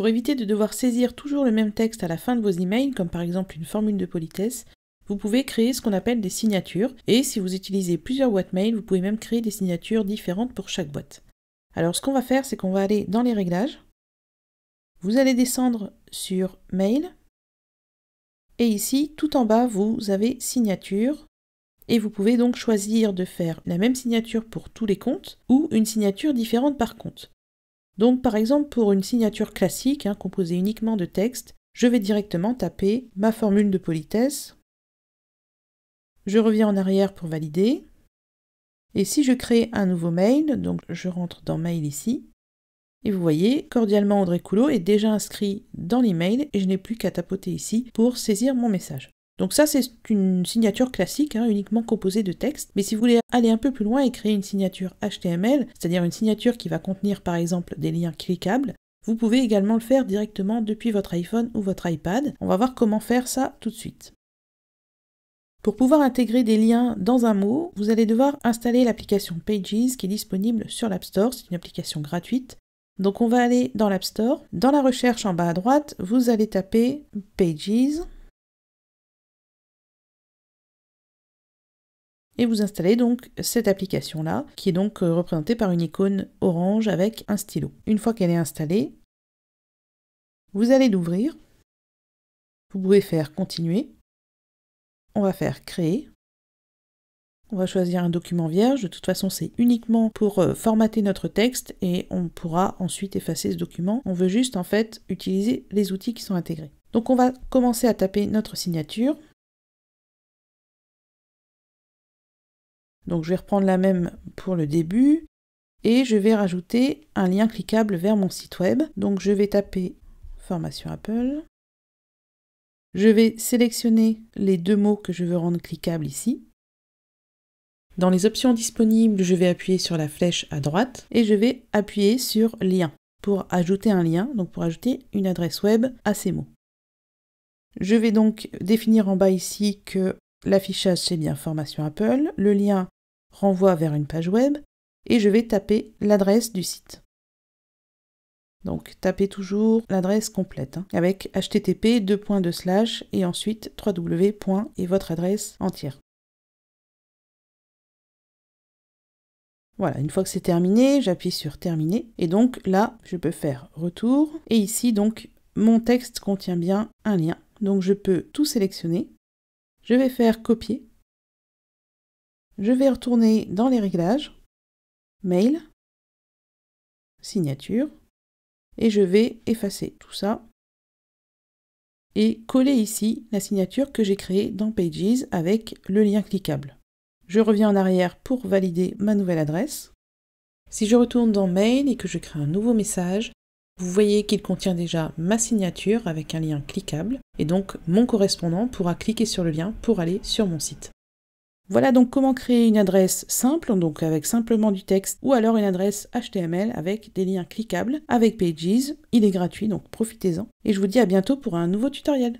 Pour éviter de devoir saisir toujours le même texte à la fin de vos emails, comme par exemple une formule de politesse, vous pouvez créer ce qu'on appelle des signatures, et si vous utilisez plusieurs boîtes mail, vous pouvez même créer des signatures différentes pour chaque boîte. Alors ce qu'on va faire, c'est qu'on va aller dans les réglages, vous allez descendre sur Mail, et ici, tout en bas, vous avez Signature, et vous pouvez donc choisir de faire la même signature pour tous les comptes, ou une signature différente par compte. Donc par exemple pour une signature classique hein, composée uniquement de texte, je vais directement taper ma formule de politesse. Je reviens en arrière pour valider. Et si je crée un nouveau mail, donc je rentre dans Mail ici, et vous voyez, cordialement André Coulot est déjà inscrit dans l'email et je n'ai plus qu'à tapoter ici pour saisir mon message. Donc ça, c'est une signature classique, hein, uniquement composée de texte. Mais si vous voulez aller un peu plus loin et créer une signature HTML, c'est-à-dire une signature qui va contenir par exemple des liens cliquables, vous pouvez également le faire directement depuis votre iPhone ou votre iPad. On va voir comment faire ça tout de suite. Pour pouvoir intégrer des liens dans un mot, vous allez devoir installer l'application Pages qui est disponible sur l'App Store. C'est une application gratuite. Donc on va aller dans l'App Store. Dans la recherche en bas à droite, vous allez taper Pages. et vous installez donc cette application là qui est donc euh, représentée par une icône orange avec un stylo. Une fois qu'elle est installée, vous allez l'ouvrir. Vous pouvez faire continuer. On va faire créer. On va choisir un document vierge. De toute façon, c'est uniquement pour euh, formater notre texte et on pourra ensuite effacer ce document. On veut juste en fait utiliser les outils qui sont intégrés. Donc on va commencer à taper notre signature. Donc je vais reprendre la même pour le début et je vais rajouter un lien cliquable vers mon site web. Donc je vais taper formation Apple. Je vais sélectionner les deux mots que je veux rendre cliquables ici. Dans les options disponibles, je vais appuyer sur la flèche à droite et je vais appuyer sur lien pour ajouter un lien, donc pour ajouter une adresse web à ces mots. Je vais donc définir en bas ici que L'affichage, c'est bien Formation Apple. Le lien renvoie vers une page web et je vais taper l'adresse du site. Donc tapez toujours l'adresse complète hein, avec http et ensuite www. et votre adresse entière. Voilà, une fois que c'est terminé, j'appuie sur terminer et donc là, je peux faire retour et ici donc mon texte contient bien un lien. Donc je peux tout sélectionner je vais faire copier. Je vais retourner dans les réglages, mail, signature, et je vais effacer tout ça et coller ici la signature que j'ai créée dans Pages avec le lien cliquable. Je reviens en arrière pour valider ma nouvelle adresse. Si je retourne dans Mail et que je crée un nouveau message, vous voyez qu'il contient déjà ma signature avec un lien cliquable et donc mon correspondant pourra cliquer sur le lien pour aller sur mon site. Voilà donc comment créer une adresse simple, donc avec simplement du texte, ou alors une adresse HTML avec des liens cliquables, avec Pages. Il est gratuit, donc profitez-en. Et je vous dis à bientôt pour un nouveau tutoriel.